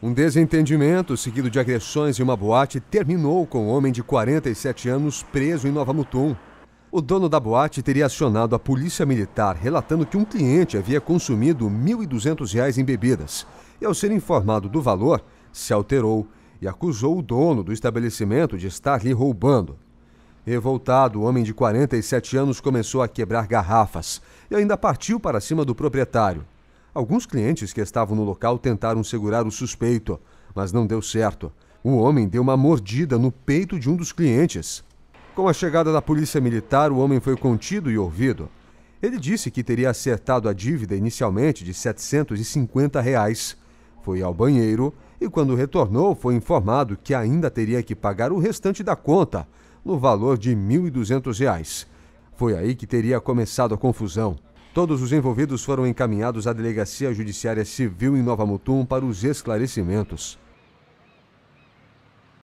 Um desentendimento seguido de agressões em uma boate terminou com um homem de 47 anos preso em Nova Mutum. O dono da boate teria acionado a polícia militar, relatando que um cliente havia consumido R$ 1.200 em bebidas. E ao ser informado do valor, se alterou e acusou o dono do estabelecimento de estar lhe roubando. Revoltado, o homem de 47 anos começou a quebrar garrafas e ainda partiu para cima do proprietário. Alguns clientes que estavam no local tentaram segurar o suspeito, mas não deu certo. O homem deu uma mordida no peito de um dos clientes. Com a chegada da polícia militar, o homem foi contido e ouvido. Ele disse que teria acertado a dívida inicialmente de 750 reais. Foi ao banheiro e, quando retornou, foi informado que ainda teria que pagar o restante da conta, no valor de R$ 1.200. Foi aí que teria começado a confusão. Todos os envolvidos foram encaminhados à Delegacia Judiciária Civil em Nova Mutum para os esclarecimentos.